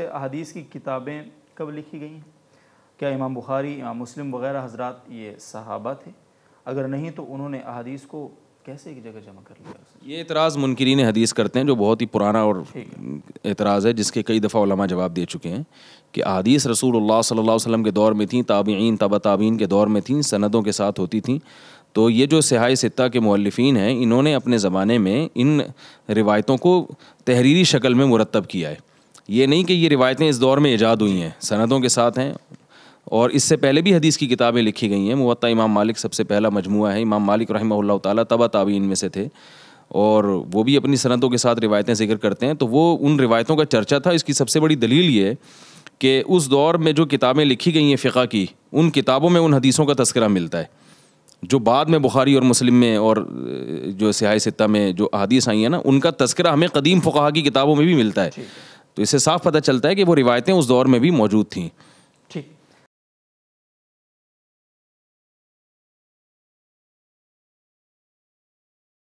احادیث کی کتابیں کب لکھی گئی ہیں کیا امام بخاری امام مسلم وغیرہ حضرات یہ صحابہ تھے اگر نہیں تو انہوں نے احادیث کو کیسے ایک جگہ جمع کر لیا یہ اعتراض منکرین حدیث کرتے ہیں جو بہت ہی پرانا اور اعتراض ہے جس کے کئی دفعہ علماء جواب دے چکے ہیں کہ احادیث رسول اللہ صلی اللہ علیہ وسلم کے دور میں تھیں تابعین تابع تعبین کے دور میں تھیں سندوں کے ساتھ ہوتی تھیں تو یہ جو سہائے ستہ کے مؤلفین ہیں انہوں نے اپنے زمانے میں ان روایتوں کو تحریری شکل میں مرتب کیا ہے یہ نہیں کہ یہ روایتیں اس دور میں ایجاد ہوئی ہیں صنعتوں کے ساتھ ہیں اور اس سے پہلے بھی حدیث کی کتابیں لکھی گئی ہیں معطا امام مالک سب سے پہلا مجموعہ ہے امام مالک رحمہ اللہ تعالیٰ تبا تاب ان میں سے تھے اور وہ بھی اپنی صنعتوں کے ساتھ روایتیں ذکر کرتے ہیں تو وہ ان روایتوں کا چرچا تھا اس کی سب سے بڑی دلیل یہ ہے کہ اس دور میں جو کتابیں لکھی گئی ہیں فقہ کی ان کتابوں میں ان حدیثوں کا تذکرہ ملتا ہے جو بعد میں بخاری اور مسلم میں اور جو سیاہ ستہ میں جو احادیث آئی ہیں نا ان کا تذکرہ ہمیں قدیم فقہ کی کتابوں میں بھی ملتا ہے तो इससे साफ पता चलता है कि वो रिवायतें उस दौर में भी मौजूद थीं ठीक